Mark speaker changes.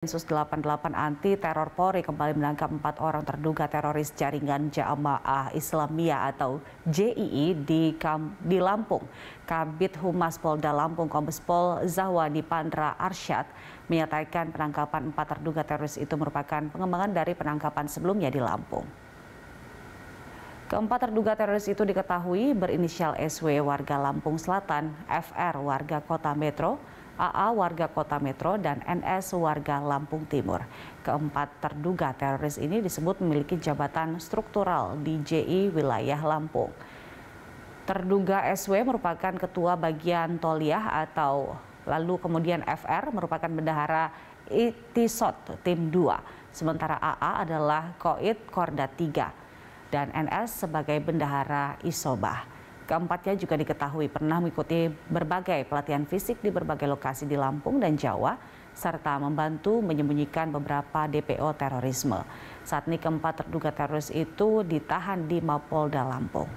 Speaker 1: Densus 88 anti teror Polri kembali menangkap empat orang terduga teroris jaringan Jamaah Islamiyah atau JII di, Kam di Lampung. Kabit Humas Polda Lampung Kombes Pol Zahwani Pandra Arsyad menyatakan penangkapan empat terduga teroris itu merupakan pengembangan dari penangkapan sebelumnya di Lampung. Keempat terduga teroris itu diketahui berinisial SW warga Lampung Selatan, FR warga Kota Metro, AA warga Kota Metro, dan NS warga Lampung Timur. Keempat terduga teroris ini disebut memiliki jabatan struktural di JI wilayah Lampung. Terduga SW merupakan ketua bagian Toliah atau lalu kemudian FR merupakan bendahara ITISOT tim 2, sementara AA adalah Koit Korda 3 dan NS sebagai bendahara Isobah. Keempatnya juga diketahui pernah mengikuti berbagai pelatihan fisik di berbagai lokasi di Lampung dan Jawa, serta membantu menyembunyikan beberapa DPO terorisme. Saat ini keempat terduga teroris itu ditahan di Mapolda Lampung.